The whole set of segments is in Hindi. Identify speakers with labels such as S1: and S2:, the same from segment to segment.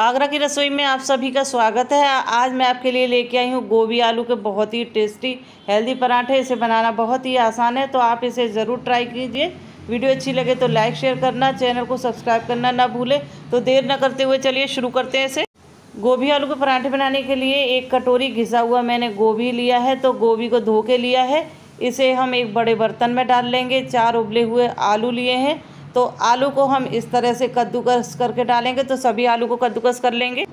S1: आगरा की रसोई में आप सभी का स्वागत है आज मैं आपके लिए लेके आई हूँ गोभी आलू के बहुत ही टेस्टी हेल्दी पराठे इसे बनाना बहुत ही आसान है तो आप इसे ज़रूर ट्राई कीजिए वीडियो अच्छी लगे तो लाइक शेयर करना चैनल को सब्सक्राइब करना ना भूलें तो देर ना करते हुए चलिए शुरू करते हैं इसे गोभी आलू के पराठे बनाने के लिए एक कटोरी घिसा हुआ मैंने गोभी लिया है तो गोभी को धो के लिया है इसे हम एक बड़े बर्तन में डाल लेंगे चार उबले हुए आलू लिए हैं तो आलू को हम इस तरह से कद्दूकस करके डालेंगे तो सभी आलू को कद्दूकस कर लेंगे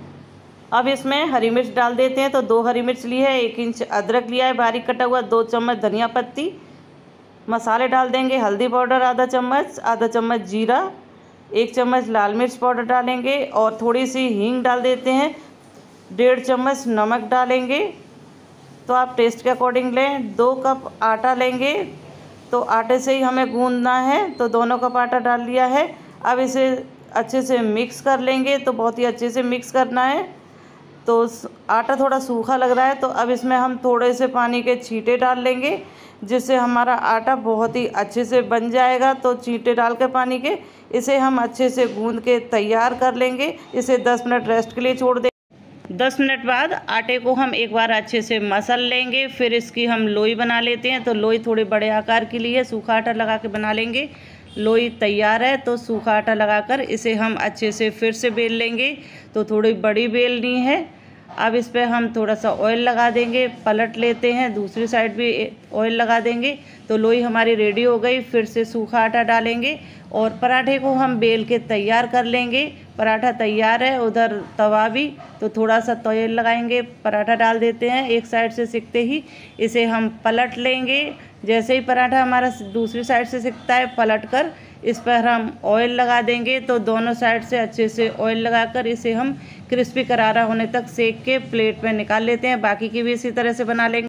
S1: अब इसमें हरी मिर्च डाल देते हैं तो दो हरी मिर्च ली है एक इंच अदरक लिया है बारीक कटा हुआ दो चम्मच धनिया पत्ती मसाले डाल देंगे हल्दी पाउडर आधा चम्मच आधा चम्मच जीरा एक चम्मच लाल मिर्च पाउडर डालेंगे और थोड़ी सी हींग डाल देते हैं डेढ़ चम्मच नमक डालेंगे तो आप टेस्ट के अकॉर्डिंग लें दो कप आटा लेंगे तो आटे से ही हमें गूंदना है तो दोनों कप आटा डाल लिया है अब इसे अच्छे से मिक्स कर लेंगे तो बहुत ही अच्छे से मिक्स करना है तो आटा थोड़ा सूखा लग रहा है तो अब इसमें हम थोड़े से पानी के छींटे डाल लेंगे जिससे हमारा आटा बहुत ही अच्छे से बन जाएगा तो छींटे डाल के पानी के इसे हम अच्छे से गूंद के तैयार कर लेंगे इसे 10 मिनट रेस्ट के लिए छोड़ दें दस मिनट बाद आटे को हम एक बार अच्छे से मसल लेंगे फिर इसकी हम लोई बना लेते हैं तो लोई थोड़े बड़े आकार के लिए सूखा आटा लगा के बना लेंगे लोई तैयार है तो सूखा आटा लगाकर इसे हम अच्छे से फिर से बेल लेंगे तो थोड़ी बड़ी बेलनी है अब इस पर हम थोड़ा सा ऑयल लगा देंगे पलट लेते हैं दूसरी साइड भी ऑयल लगा देंगे तो लोई हमारी रेडी हो गई फिर से सूखा आटा डालेंगे और पराठे को हम बेल के तैयार कर लेंगे पराठा तैयार है उधर तवा भी तो थोड़ा सा तेल लगाएंगे पराठा डाल देते हैं एक साइड से सिकते ही इसे हम पलट लेंगे जैसे ही पराठा हमारा दूसरी साइड से सिकता है पलट कर इस पर हम ऑयल लगा देंगे तो दोनों साइड से अच्छे से ऑयल लगाकर इसे हम क्रिस्पी करारा होने तक सेक के प्लेट में निकाल लेते हैं बाकी की भी इसी तरह से बना लेंगे